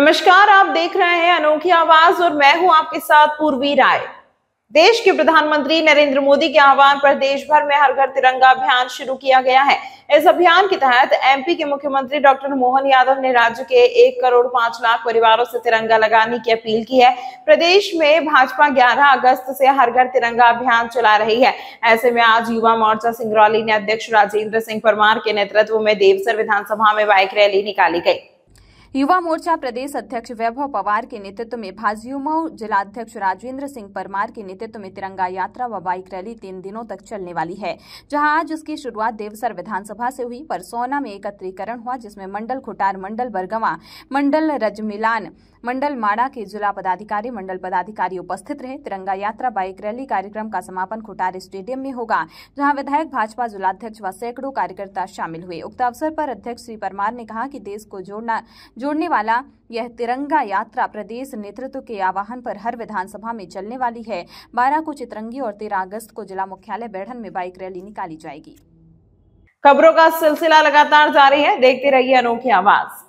नमस्कार आप देख रहे हैं अनोखी आवाज और मैं हूं आपके साथ पूर्वी राय देश के प्रधानमंत्री नरेंद्र मोदी के आह्वान पर देश भर में हर घर तिरंगा अभियान शुरू किया गया है इस अभियान के तहत एमपी के मुख्यमंत्री डॉक्टर मोहन यादव ने राज्य के एक करोड़ पांच लाख परिवारों से तिरंगा लगाने की अपील की है प्रदेश में भाजपा 11 अगस्त से हर घर तिरंगा अभियान चला रही है ऐसे में आज युवा मोर्चा सिंगरौली ने अध्यक्ष राजेंद्र सिंह परमार के नेतृत्व में देवसर विधानसभा में बाइक रैली निकाली गई युवा मोर्चा प्रदेश अध्यक्ष वैभव पवार के नेतृत्व में भाजयुमो जिलाध्यक्ष राजेंद्र सिंह परमार के नेतृत्व में तिरंगा यात्रा व बाइक रैली तीन दिनों तक चलने वाली है जहां आज उसकी शुरुआत देवसर विधानसभा से हुई परसोना में एकत्रीकरण हुआ जिसमें मंडल खुटार मंडल बरगवा मंडल रजमिलान मंडल माड़ा के जिला पदाधिकारी मंडल पदाधिकारी उपस्थित रहे तिरंगा यात्रा बाइक रैली कार्यक्रम का समापन खुटारी स्टेडियम में होगा जहां विधायक भाजपा जिलाध्यक्ष व सैकड़ों कार्यकर्ता शामिल हुए उक्त अवसर पर अध्यक्ष श्री परमार ने कहा कि देश को जोड़ना जोड़ने वाला यह तिरंगा यात्रा प्रदेश नेतृत्व के आह्वान पर हर विधानसभा में चलने वाली है बारह को चितरंगी और तेरह अगस्त को जिला मुख्यालय बैठन में बाइक रैली निकाली जाएगी खबरों का सिलसिला लगातार जारी है देखते रहिए अनोखी आवाज